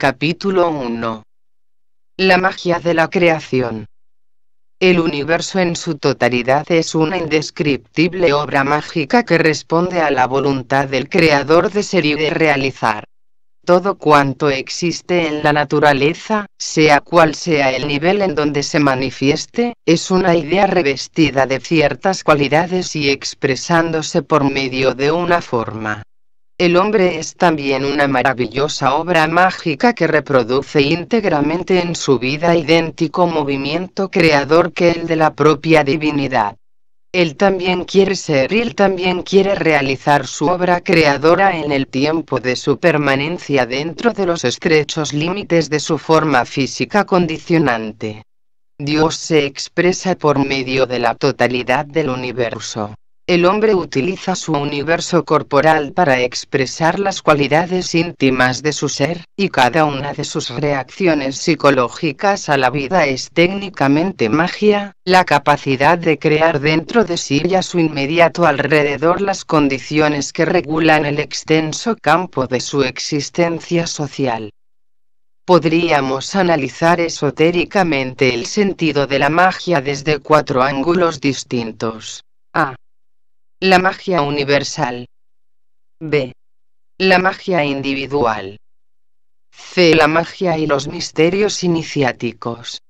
Capítulo 1. La magia de la creación. El universo en su totalidad es una indescriptible obra mágica que responde a la voluntad del creador de ser y de realizar. Todo cuanto existe en la naturaleza, sea cual sea el nivel en donde se manifieste, es una idea revestida de ciertas cualidades y expresándose por medio de una forma. El hombre es también una maravillosa obra mágica que reproduce íntegramente en su vida idéntico movimiento creador que el de la propia divinidad. Él también quiere ser él también quiere realizar su obra creadora en el tiempo de su permanencia dentro de los estrechos límites de su forma física condicionante. Dios se expresa por medio de la totalidad del universo el hombre utiliza su universo corporal para expresar las cualidades íntimas de su ser, y cada una de sus reacciones psicológicas a la vida es técnicamente magia, la capacidad de crear dentro de sí y a su inmediato alrededor las condiciones que regulan el extenso campo de su existencia social. Podríamos analizar esotéricamente el sentido de la magia desde cuatro ángulos distintos. A. La magia universal. B. La magia individual. C. La magia y los misterios iniciáticos.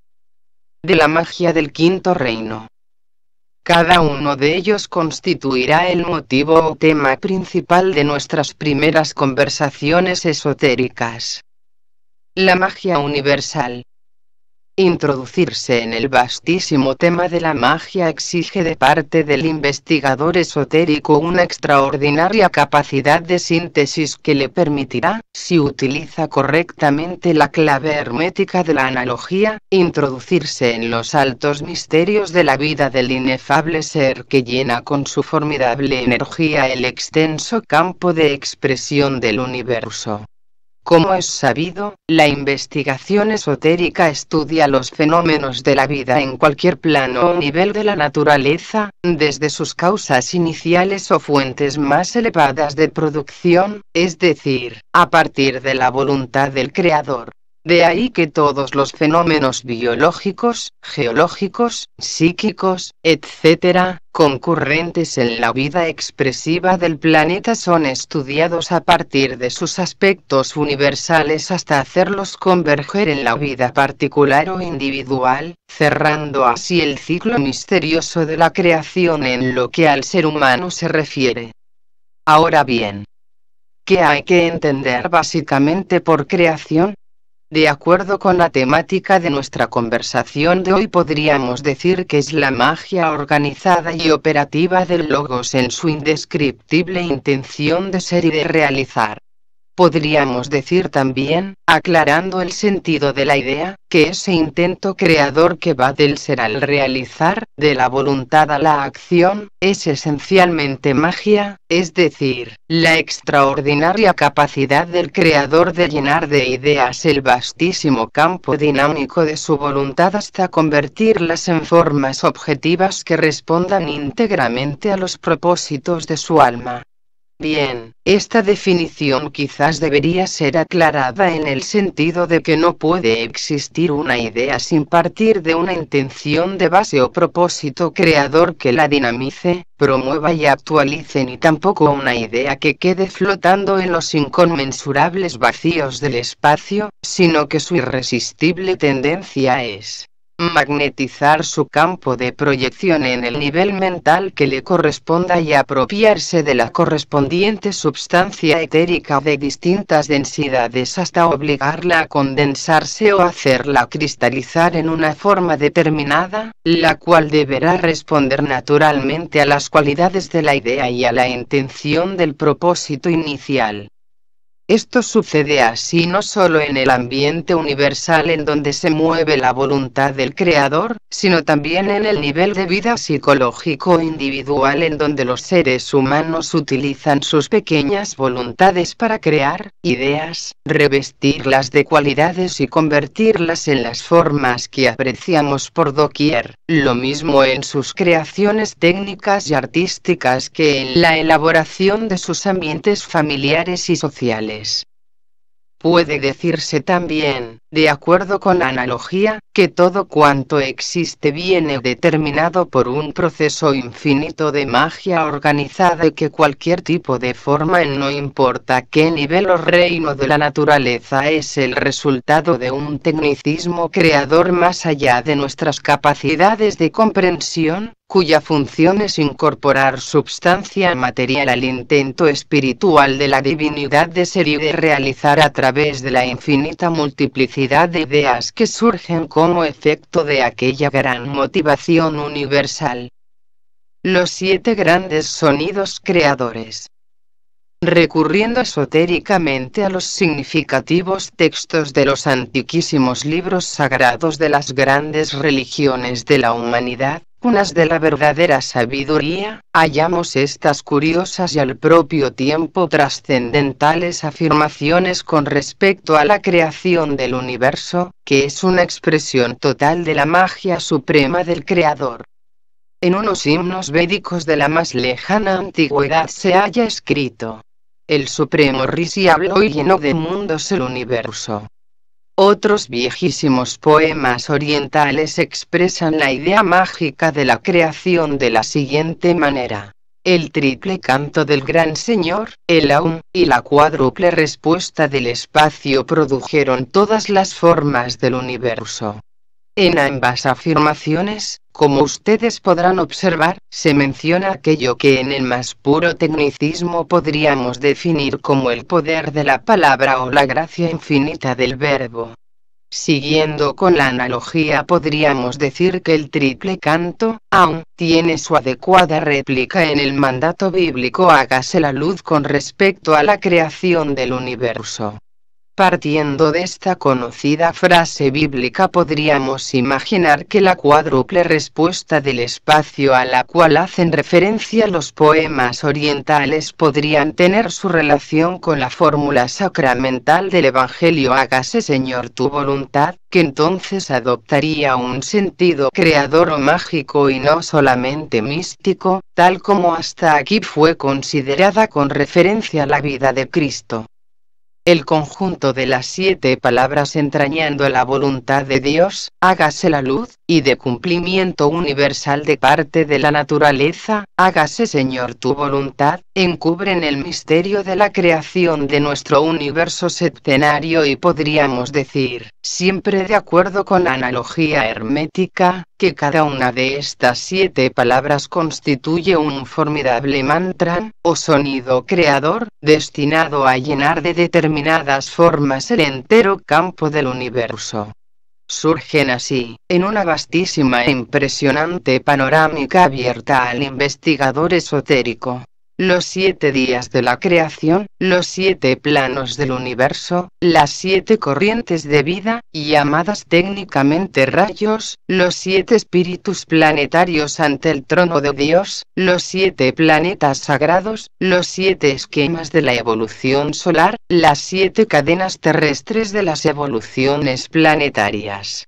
De la magia del quinto reino. Cada uno de ellos constituirá el motivo o tema principal de nuestras primeras conversaciones esotéricas. La magia universal. Introducirse en el vastísimo tema de la magia exige de parte del investigador esotérico una extraordinaria capacidad de síntesis que le permitirá, si utiliza correctamente la clave hermética de la analogía, introducirse en los altos misterios de la vida del inefable ser que llena con su formidable energía el extenso campo de expresión del universo. Como es sabido, la investigación esotérica estudia los fenómenos de la vida en cualquier plano o nivel de la naturaleza, desde sus causas iniciales o fuentes más elevadas de producción, es decir, a partir de la voluntad del creador, de ahí que todos los fenómenos biológicos, geológicos, psíquicos, etc., concurrentes en la vida expresiva del planeta son estudiados a partir de sus aspectos universales hasta hacerlos converger en la vida particular o individual, cerrando así el ciclo misterioso de la creación en lo que al ser humano se refiere. Ahora bien, ¿qué hay que entender básicamente por creación? De acuerdo con la temática de nuestra conversación de hoy podríamos decir que es la magia organizada y operativa del logos en su indescriptible intención de ser y de realizar. Podríamos decir también, aclarando el sentido de la idea, que ese intento creador que va del ser al realizar, de la voluntad a la acción, es esencialmente magia, es decir, la extraordinaria capacidad del creador de llenar de ideas el vastísimo campo dinámico de su voluntad hasta convertirlas en formas objetivas que respondan íntegramente a los propósitos de su alma. Bien, esta definición quizás debería ser aclarada en el sentido de que no puede existir una idea sin partir de una intención de base o propósito creador que la dinamice, promueva y actualice ni tampoco una idea que quede flotando en los inconmensurables vacíos del espacio, sino que su irresistible tendencia es, magnetizar su campo de proyección en el nivel mental que le corresponda y apropiarse de la correspondiente substancia etérica de distintas densidades hasta obligarla a condensarse o hacerla cristalizar en una forma determinada, la cual deberá responder naturalmente a las cualidades de la idea y a la intención del propósito inicial. Esto sucede así no solo en el ambiente universal en donde se mueve la voluntad del creador, sino también en el nivel de vida psicológico individual en donde los seres humanos utilizan sus pequeñas voluntades para crear ideas, revestirlas de cualidades y convertirlas en las formas que apreciamos por doquier, lo mismo en sus creaciones técnicas y artísticas que en la elaboración de sus ambientes familiares y sociales. Puede decirse también, de acuerdo con la analogía, que todo cuanto existe viene determinado por un proceso infinito de magia organizada y que cualquier tipo de forma en no importa qué nivel o reino de la naturaleza es el resultado de un tecnicismo creador más allá de nuestras capacidades de comprensión, cuya función es incorporar substancia material al intento espiritual de la divinidad de ser y de realizar a través de la infinita multiplicidad de ideas que surgen como efecto de aquella gran motivación universal. Los siete grandes sonidos creadores. Recurriendo esotéricamente a los significativos textos de los antiquísimos libros sagrados de las grandes religiones de la humanidad, cunas de la verdadera sabiduría, hallamos estas curiosas y al propio tiempo trascendentales afirmaciones con respecto a la creación del universo, que es una expresión total de la magia suprema del Creador. En unos himnos védicos de la más lejana antigüedad se haya escrito, el Supremo Risi habló y llenó de mundos el universo. Otros viejísimos poemas orientales expresan la idea mágica de la creación de la siguiente manera. El triple canto del gran señor, el aún, y la cuádruple respuesta del espacio produjeron todas las formas del universo. En ambas afirmaciones, como ustedes podrán observar, se menciona aquello que en el más puro tecnicismo podríamos definir como el poder de la palabra o la gracia infinita del verbo. Siguiendo con la analogía podríamos decir que el triple canto, aún, tiene su adecuada réplica en el mandato bíblico hágase la luz con respecto a la creación del universo. Partiendo de esta conocida frase bíblica podríamos imaginar que la cuádruple respuesta del espacio a la cual hacen referencia los poemas orientales podrían tener su relación con la fórmula sacramental del Evangelio hágase Señor tu voluntad, que entonces adoptaría un sentido creador o mágico y no solamente místico, tal como hasta aquí fue considerada con referencia a la vida de Cristo el conjunto de las siete palabras entrañando la voluntad de Dios, hágase la luz, y de cumplimiento universal de parte de la naturaleza, hágase Señor tu voluntad, encubren el misterio de la creación de nuestro universo septenario y podríamos decir, siempre de acuerdo con la analogía hermética, que cada una de estas siete palabras constituye un formidable mantra, o sonido creador, destinado a llenar de determinadas formas el entero campo del universo surgen así, en una vastísima e impresionante panorámica abierta al investigador esotérico los siete días de la creación, los siete planos del universo, las siete corrientes de vida, llamadas técnicamente rayos, los siete espíritus planetarios ante el trono de Dios, los siete planetas sagrados, los siete esquemas de la evolución solar, las siete cadenas terrestres de las evoluciones planetarias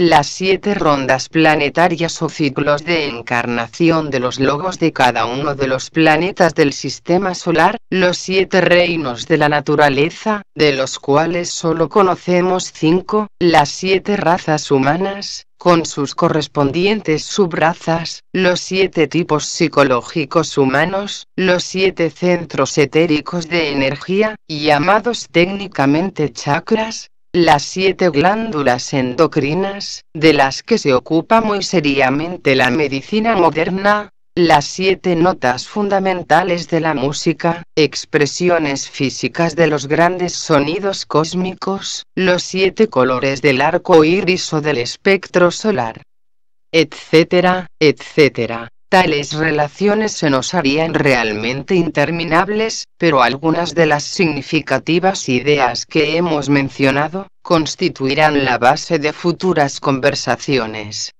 las siete rondas planetarias o ciclos de encarnación de los logos de cada uno de los planetas del sistema solar, los siete reinos de la naturaleza, de los cuales solo conocemos cinco, las siete razas humanas, con sus correspondientes subrazas, los siete tipos psicológicos humanos, los siete centros etéricos de energía, llamados técnicamente chakras, las siete glándulas endocrinas, de las que se ocupa muy seriamente la medicina moderna, las siete notas fundamentales de la música, expresiones físicas de los grandes sonidos cósmicos, los siete colores del arco iris o del espectro solar, etcétera, etcétera. Tales relaciones se nos harían realmente interminables, pero algunas de las significativas ideas que hemos mencionado, constituirán la base de futuras conversaciones.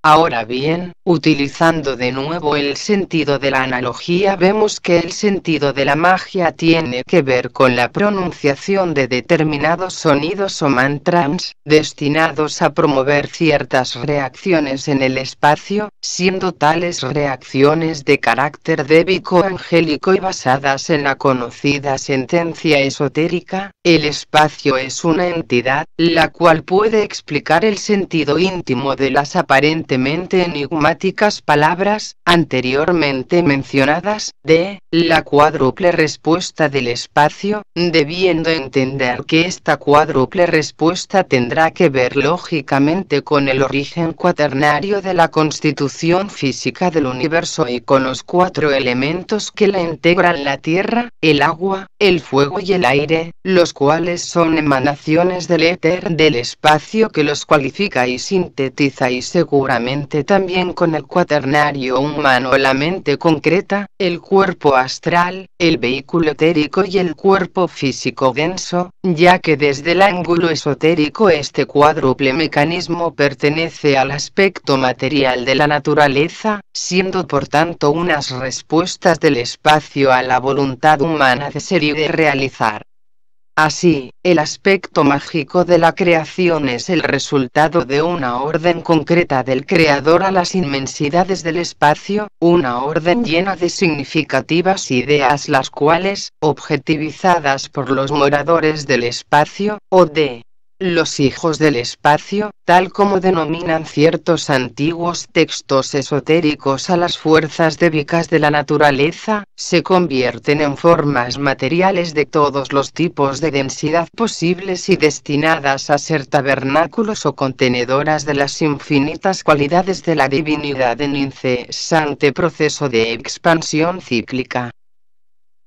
Ahora bien, utilizando de nuevo el sentido de la analogía vemos que el sentido de la magia tiene que ver con la pronunciación de determinados sonidos o mantras, destinados a promover ciertas reacciones en el espacio, siendo tales reacciones de carácter débico angélico y basadas en la conocida sentencia esotérica, el espacio es una entidad, la cual puede explicar el sentido íntimo de las aparentes enigmáticas palabras, anteriormente mencionadas, de la cuádruple respuesta del espacio, debiendo entender que esta cuádruple respuesta tendrá que ver lógicamente con el origen cuaternario de la constitución física del universo y con los cuatro elementos que la integran la Tierra, el agua, el fuego y el aire, los cuales son emanaciones del éter del espacio que los cualifica y sintetiza y segura mente también con el cuaternario humano, la mente concreta, el cuerpo astral, el vehículo etérico y el cuerpo físico denso, ya que desde el ángulo esotérico este cuádruple mecanismo pertenece al aspecto material de la naturaleza, siendo por tanto unas respuestas del espacio a la voluntad humana de ser y de realizar. Así, el aspecto mágico de la creación es el resultado de una orden concreta del Creador a las inmensidades del espacio, una orden llena de significativas ideas las cuales, objetivizadas por los moradores del espacio, o de los hijos del espacio, tal como denominan ciertos antiguos textos esotéricos a las fuerzas débicas de la naturaleza, se convierten en formas materiales de todos los tipos de densidad posibles y destinadas a ser tabernáculos o contenedoras de las infinitas cualidades de la divinidad en incesante proceso de expansión cíclica.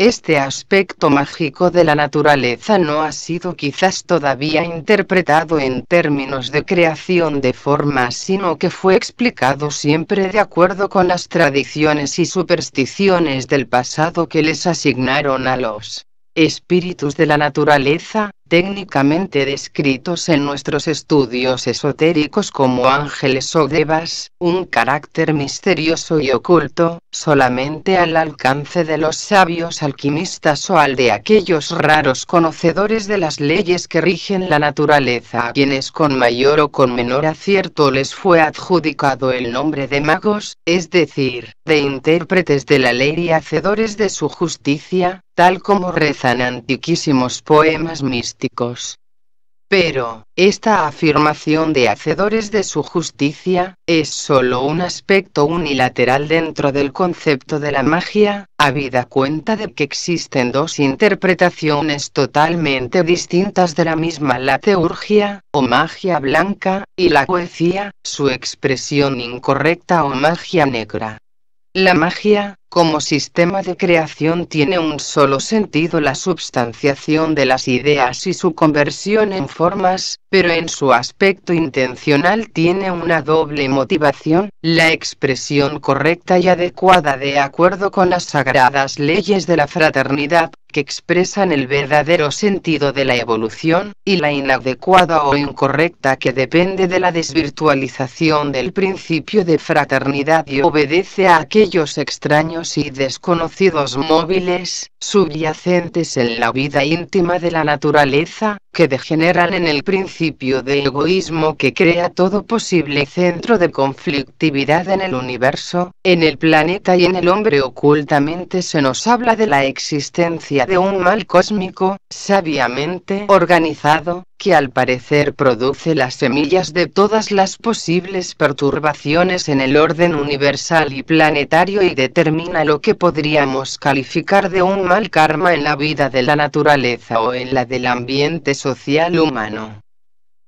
Este aspecto mágico de la naturaleza no ha sido quizás todavía interpretado en términos de creación de forma sino que fue explicado siempre de acuerdo con las tradiciones y supersticiones del pasado que les asignaron a los espíritus de la naturaleza, técnicamente descritos en nuestros estudios esotéricos como ángeles o devas, un carácter misterioso y oculto, solamente al alcance de los sabios alquimistas o al de aquellos raros conocedores de las leyes que rigen la naturaleza a quienes con mayor o con menor acierto les fue adjudicado el nombre de magos, es decir, de intérpretes de la ley y hacedores de su justicia, tal como rezan antiquísimos poemas místicos pero, esta afirmación de hacedores de su justicia, es sólo un aspecto unilateral dentro del concepto de la magia, habida cuenta de que existen dos interpretaciones totalmente distintas de la misma la teurgia, o magia blanca, y la poesía, su expresión incorrecta o magia negra. La magia, como sistema de creación tiene un solo sentido la substanciación de las ideas y su conversión en formas, pero en su aspecto intencional tiene una doble motivación, la expresión correcta y adecuada de acuerdo con las sagradas leyes de la fraternidad, que expresan el verdadero sentido de la evolución, y la inadecuada o incorrecta que depende de la desvirtualización del principio de fraternidad y obedece a aquellos extraños y desconocidos móviles, subyacentes en la vida íntima de la naturaleza, que degeneran en el principio de egoísmo que crea todo posible centro de conflictividad en el universo, en el planeta y en el hombre ocultamente se nos habla de la existencia de un mal cósmico, sabiamente organizado, que al parecer produce las semillas de todas las posibles perturbaciones en el orden universal y planetario y determina lo que podríamos calificar de un mal karma en la vida de la naturaleza o en la del ambiente social humano.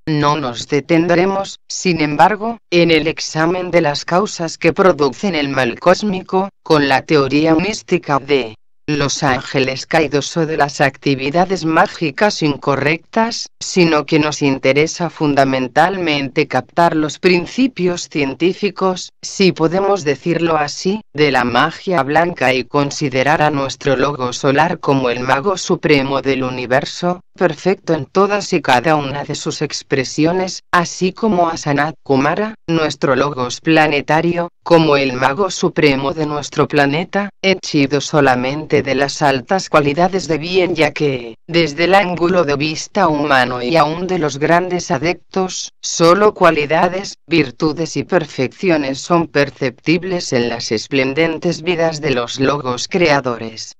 No nos detendremos, sin embargo, en el examen de las causas que producen el mal cósmico, con la teoría mística de los ángeles caídos o de las actividades mágicas incorrectas, sino que nos interesa fundamentalmente captar los principios científicos, si podemos decirlo así, de la magia blanca y considerar a nuestro logo solar como el mago supremo del universo, perfecto en todas y cada una de sus expresiones, así como a Sanat Kumara, nuestro logos planetario, como el mago supremo de nuestro planeta, hechido solamente de las altas cualidades de bien ya que, desde el ángulo de vista humano y aún de los grandes adeptos, solo cualidades, virtudes y perfecciones son perceptibles en las esplendentes vidas de los logos creadores.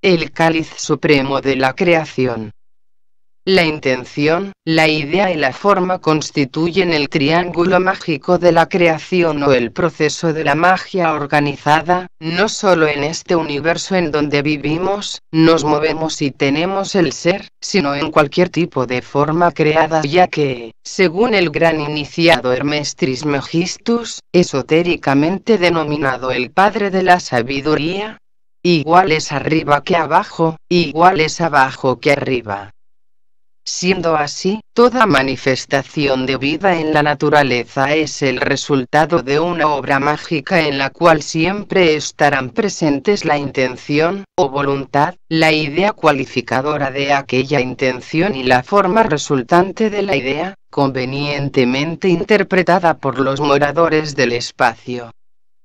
El cáliz supremo de la creación la intención, la idea y la forma constituyen el triángulo mágico de la creación o el proceso de la magia organizada, no solo en este universo en donde vivimos, nos movemos y tenemos el ser, sino en cualquier tipo de forma creada ya que, según el gran iniciado Hermes Trismegistus, esotéricamente denominado el padre de la sabiduría, igual es arriba que abajo, igual es abajo que arriba. Siendo así, toda manifestación de vida en la naturaleza es el resultado de una obra mágica en la cual siempre estarán presentes la intención, o voluntad, la idea cualificadora de aquella intención y la forma resultante de la idea, convenientemente interpretada por los moradores del espacio.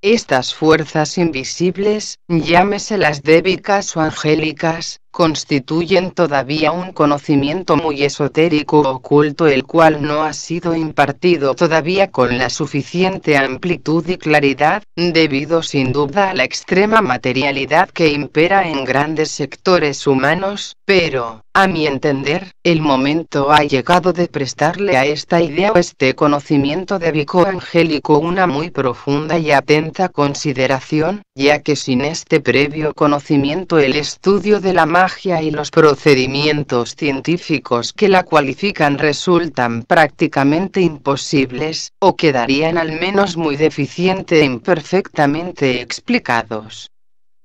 Estas fuerzas invisibles, llámese las débicas o angélicas, constituyen todavía un conocimiento muy esotérico oculto el cual no ha sido impartido todavía con la suficiente amplitud y claridad, debido sin duda a la extrema materialidad que impera en grandes sectores humanos, pero, a mi entender, el momento ha llegado de prestarle a esta idea o este conocimiento de Vico Angélico una muy profunda y atenta consideración, ya que sin este previo conocimiento el estudio de la y los procedimientos científicos que la cualifican resultan prácticamente imposibles, o quedarían al menos muy deficiente e imperfectamente explicados.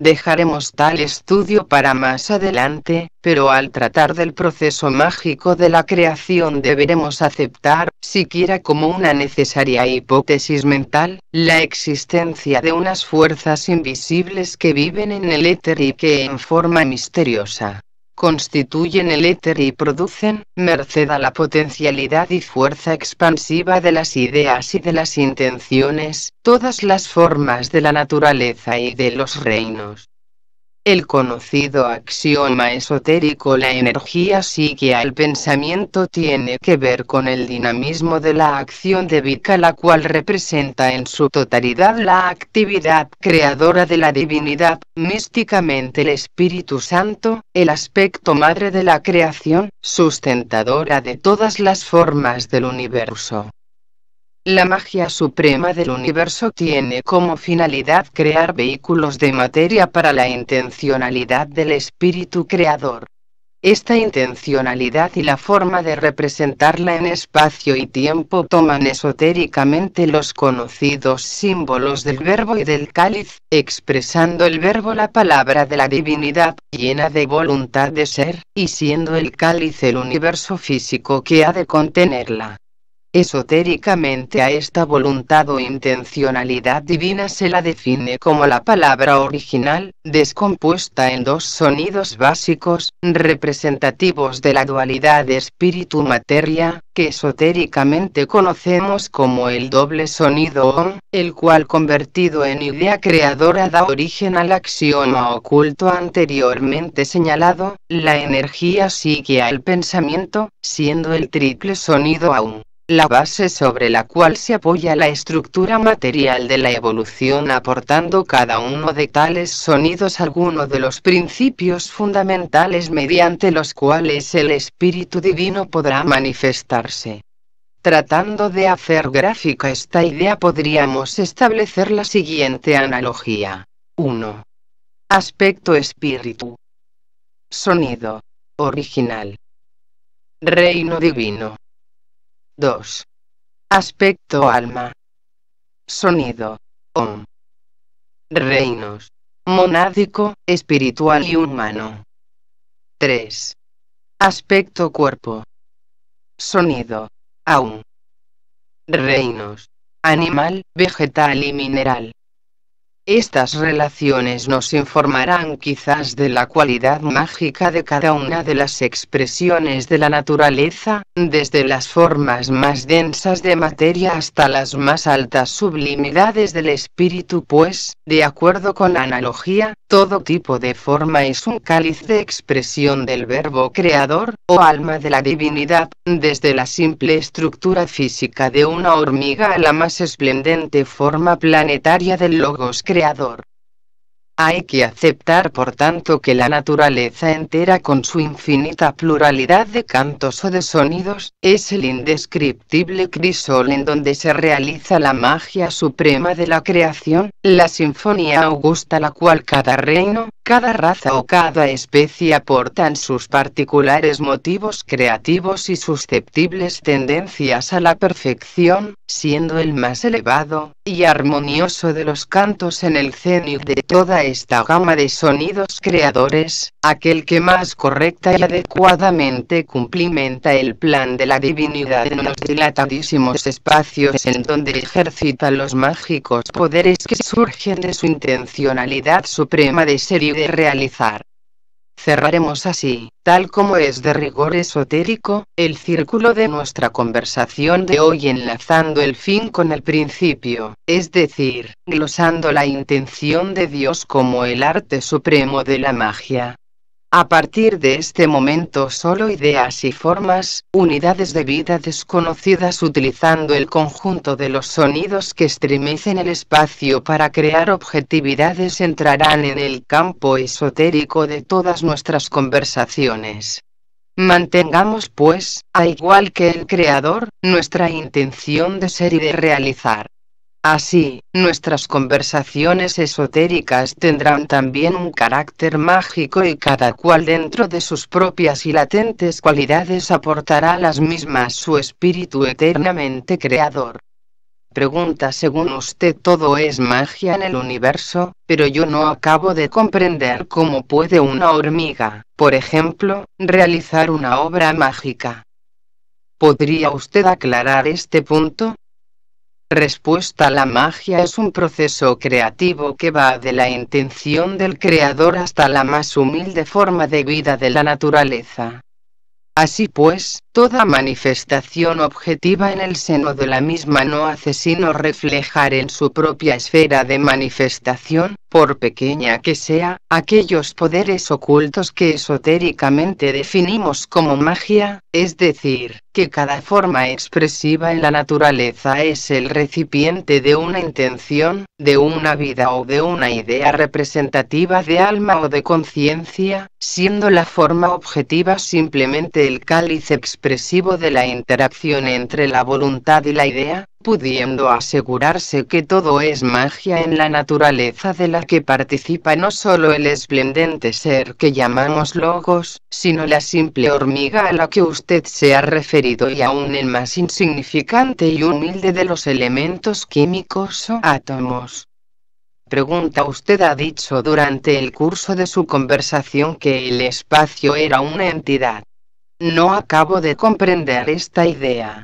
Dejaremos tal estudio para más adelante, pero al tratar del proceso mágico de la creación deberemos aceptar, siquiera como una necesaria hipótesis mental, la existencia de unas fuerzas invisibles que viven en el éter y que en forma misteriosa constituyen el éter y producen, merced a la potencialidad y fuerza expansiva de las ideas y de las intenciones, todas las formas de la naturaleza y de los reinos. El conocido axioma esotérico la energía sigue al pensamiento tiene que ver con el dinamismo de la acción de Vika la cual representa en su totalidad la actividad creadora de la divinidad, místicamente el Espíritu Santo, el aspecto madre de la creación, sustentadora de todas las formas del universo. La magia suprema del universo tiene como finalidad crear vehículos de materia para la intencionalidad del espíritu creador. Esta intencionalidad y la forma de representarla en espacio y tiempo toman esotéricamente los conocidos símbolos del verbo y del cáliz, expresando el verbo la palabra de la divinidad, llena de voluntad de ser, y siendo el cáliz el universo físico que ha de contenerla. Esotéricamente a esta voluntad o intencionalidad divina se la define como la palabra original, descompuesta en dos sonidos básicos, representativos de la dualidad espíritu-materia, que esotéricamente conocemos como el doble sonido OM, el cual convertido en idea creadora da origen al axioma oculto anteriormente señalado, la energía sigue al pensamiento, siendo el triple sonido aún la base sobre la cual se apoya la estructura material de la evolución aportando cada uno de tales sonidos algunos de los principios fundamentales mediante los cuales el espíritu divino podrá manifestarse. Tratando de hacer gráfica esta idea podríamos establecer la siguiente analogía. 1. Aspecto espíritu. Sonido. Original. Reino divino. 2. Aspecto alma. Sonido. Om. Reinos. Monádico, espiritual y humano. 3. Aspecto cuerpo. Sonido. Aún. Reinos. Animal, vegetal y mineral. Estas relaciones nos informarán quizás de la cualidad mágica de cada una de las expresiones de la naturaleza, desde las formas más densas de materia hasta las más altas sublimidades del espíritu, pues, de acuerdo con la analogía, todo tipo de forma es un cáliz de expresión del verbo creador, o alma de la divinidad, desde la simple estructura física de una hormiga a la más esplendente forma planetaria del logos creador. Hay que aceptar por tanto que la naturaleza entera con su infinita pluralidad de cantos o de sonidos, es el indescriptible crisol en donde se realiza la magia suprema de la creación, la sinfonía augusta la cual cada reino, cada raza o cada especie aportan sus particulares motivos creativos y susceptibles tendencias a la perfección, siendo el más elevado y armonioso de los cantos en el cenit de toda esta gama de sonidos creadores, aquel que más correcta y adecuadamente cumplimenta el plan de la divinidad en los dilatadísimos espacios en donde ejercita los mágicos poderes que surgen de su intencionalidad suprema de ser y realizar. Cerraremos así, tal como es de rigor esotérico, el círculo de nuestra conversación de hoy enlazando el fin con el principio, es decir, glosando la intención de Dios como el arte supremo de la magia. A partir de este momento solo ideas y formas, unidades de vida desconocidas utilizando el conjunto de los sonidos que estremecen el espacio para crear objetividades entrarán en el campo esotérico de todas nuestras conversaciones. Mantengamos pues, a igual que el Creador, nuestra intención de ser y de realizar. Así, nuestras conversaciones esotéricas tendrán también un carácter mágico y cada cual dentro de sus propias y latentes cualidades aportará a las mismas su espíritu eternamente creador. Pregunta según usted todo es magia en el universo, pero yo no acabo de comprender cómo puede una hormiga, por ejemplo, realizar una obra mágica. ¿Podría usted aclarar este punto? Respuesta La magia es un proceso creativo que va de la intención del creador hasta la más humilde forma de vida de la naturaleza. Así pues, Toda manifestación objetiva en el seno de la misma no hace sino reflejar en su propia esfera de manifestación, por pequeña que sea, aquellos poderes ocultos que esotéricamente definimos como magia, es decir, que cada forma expresiva en la naturaleza es el recipiente de una intención, de una vida o de una idea representativa de alma o de conciencia, siendo la forma objetiva simplemente el cáliz de la interacción entre la voluntad y la idea, pudiendo asegurarse que todo es magia en la naturaleza de la que participa no solo el esplendente ser que llamamos logos, sino la simple hormiga a la que usted se ha referido y aún el más insignificante y humilde de los elementos químicos o átomos pregunta usted ha dicho durante el curso de su conversación que el espacio era una entidad. No acabo de comprender esta idea.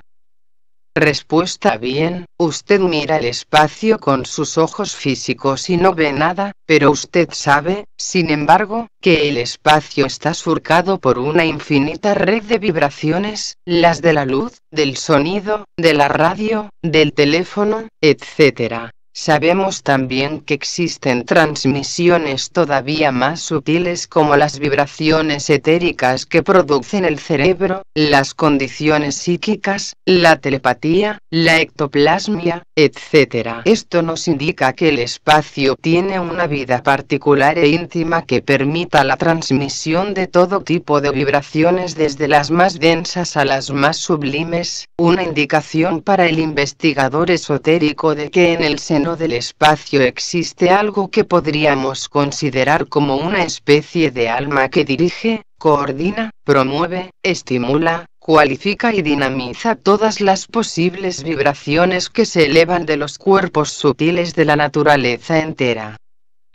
Respuesta bien, usted mira el espacio con sus ojos físicos y no ve nada, pero usted sabe, sin embargo, que el espacio está surcado por una infinita red de vibraciones, las de la luz, del sonido, de la radio, del teléfono, etc. Sabemos también que existen transmisiones todavía más sutiles como las vibraciones etéricas que producen el cerebro, las condiciones psíquicas, la telepatía, la ectoplasmia, etc. Esto nos indica que el espacio tiene una vida particular e íntima que permita la transmisión de todo tipo de vibraciones desde las más densas a las más sublimes, una indicación para el investigador esotérico de que en el sentido del espacio existe algo que podríamos considerar como una especie de alma que dirige, coordina, promueve, estimula, cualifica y dinamiza todas las posibles vibraciones que se elevan de los cuerpos sutiles de la naturaleza entera.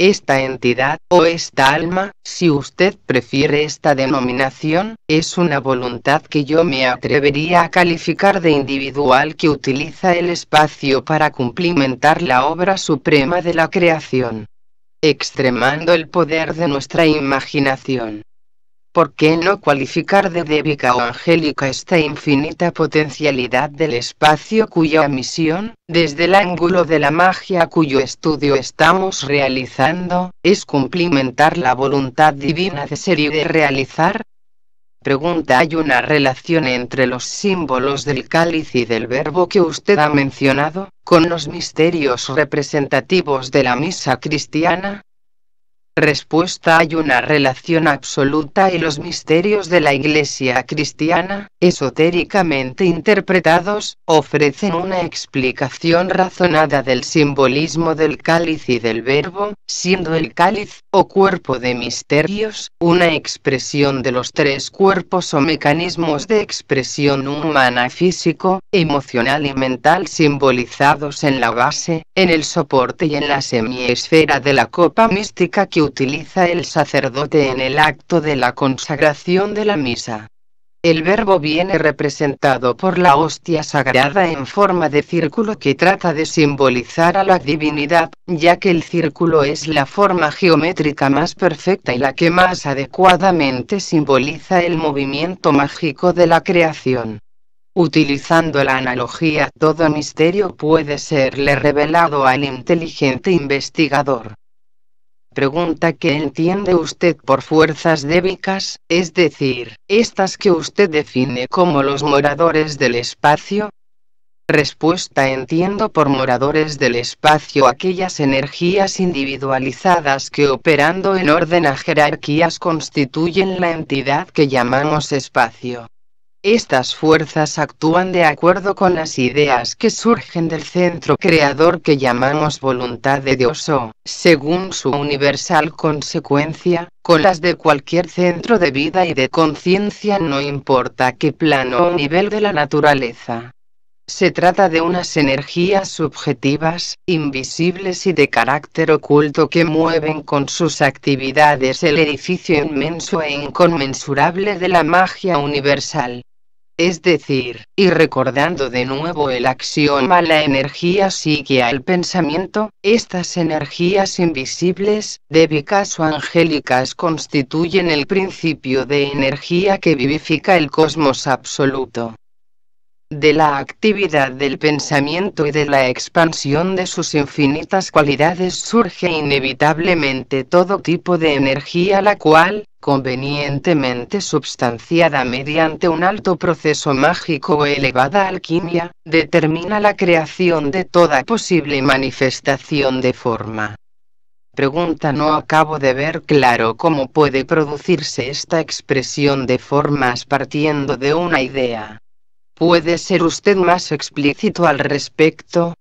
Esta entidad o esta alma, si usted prefiere esta denominación, es una voluntad que yo me atrevería a calificar de individual que utiliza el espacio para cumplimentar la obra suprema de la creación, extremando el poder de nuestra imaginación. ¿Por qué no cualificar de débica o angélica esta infinita potencialidad del espacio cuya misión, desde el ángulo de la magia cuyo estudio estamos realizando, es cumplimentar la voluntad divina de ser y de realizar? Pregunta ¿Hay una relación entre los símbolos del cáliz y del verbo que usted ha mencionado, con los misterios representativos de la misa cristiana? respuesta hay una relación absoluta y los misterios de la Iglesia cristiana, esotéricamente interpretados, ofrecen una explicación razonada del simbolismo del cáliz y del verbo, siendo el cáliz, o cuerpo de misterios, una expresión de los tres cuerpos o mecanismos de expresión humana físico, emocional y mental simbolizados en la base, en el soporte y en la semiesfera de la copa mística que utiliza el sacerdote en el acto de la consagración de la misa. El verbo viene representado por la hostia sagrada en forma de círculo que trata de simbolizar a la divinidad, ya que el círculo es la forma geométrica más perfecta y la que más adecuadamente simboliza el movimiento mágico de la creación. Utilizando la analogía, todo misterio puede serle revelado al inteligente investigador. Pregunta que entiende usted por fuerzas débicas, es decir, estas que usted define como los moradores del espacio. Respuesta entiendo por moradores del espacio aquellas energías individualizadas que operando en orden a jerarquías constituyen la entidad que llamamos espacio. Estas fuerzas actúan de acuerdo con las ideas que surgen del centro creador que llamamos voluntad de Dios o, según su universal consecuencia, con las de cualquier centro de vida y de conciencia no importa qué plano o nivel de la naturaleza. Se trata de unas energías subjetivas, invisibles y de carácter oculto que mueven con sus actividades el edificio inmenso e inconmensurable de la magia universal es decir, y recordando de nuevo el axioma la energía sigue al pensamiento, estas energías invisibles, débicas o angélicas constituyen el principio de energía que vivifica el cosmos absoluto de la actividad del pensamiento y de la expansión de sus infinitas cualidades surge inevitablemente todo tipo de energía la cual, convenientemente substanciada mediante un alto proceso mágico o elevada alquimia, determina la creación de toda posible manifestación de forma. Pregunta No acabo de ver claro cómo puede producirse esta expresión de formas partiendo de una idea. ¿Puede ser usted más explícito al respecto?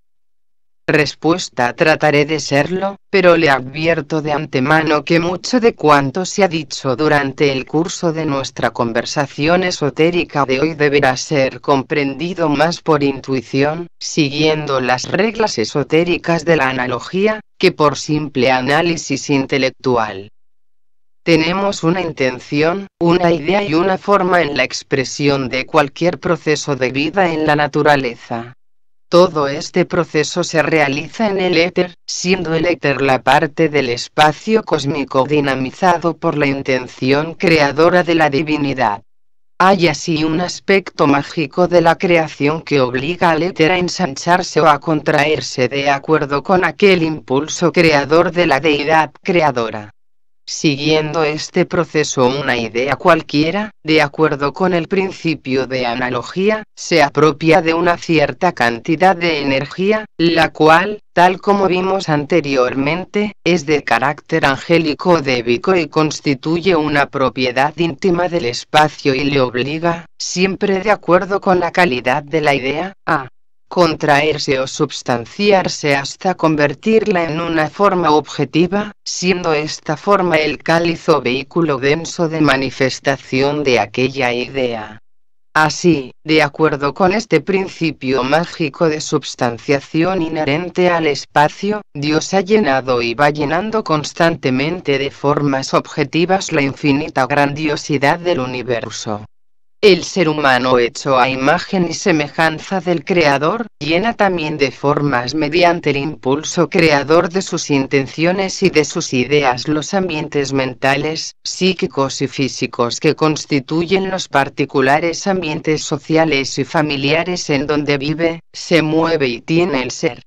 Respuesta Trataré de serlo, pero le advierto de antemano que mucho de cuanto se ha dicho durante el curso de nuestra conversación esotérica de hoy deberá ser comprendido más por intuición, siguiendo las reglas esotéricas de la analogía, que por simple análisis intelectual. Tenemos una intención, una idea y una forma en la expresión de cualquier proceso de vida en la naturaleza. Todo este proceso se realiza en el éter, siendo el éter la parte del espacio cósmico dinamizado por la intención creadora de la divinidad. Hay así un aspecto mágico de la creación que obliga al éter a ensancharse o a contraerse de acuerdo con aquel impulso creador de la deidad creadora. Siguiendo este proceso una idea cualquiera, de acuerdo con el principio de analogía, se apropia de una cierta cantidad de energía, la cual, tal como vimos anteriormente, es de carácter angélico débico y constituye una propiedad íntima del espacio y le obliga, siempre de acuerdo con la calidad de la idea, a contraerse o substanciarse hasta convertirla en una forma objetiva, siendo esta forma el cáliz o vehículo denso de manifestación de aquella idea. Así, de acuerdo con este principio mágico de substanciación inherente al espacio, Dios ha llenado y va llenando constantemente de formas objetivas la infinita grandiosidad del universo. El ser humano hecho a imagen y semejanza del Creador, llena también de formas mediante el impulso creador de sus intenciones y de sus ideas los ambientes mentales, psíquicos y físicos que constituyen los particulares ambientes sociales y familiares en donde vive, se mueve y tiene el ser.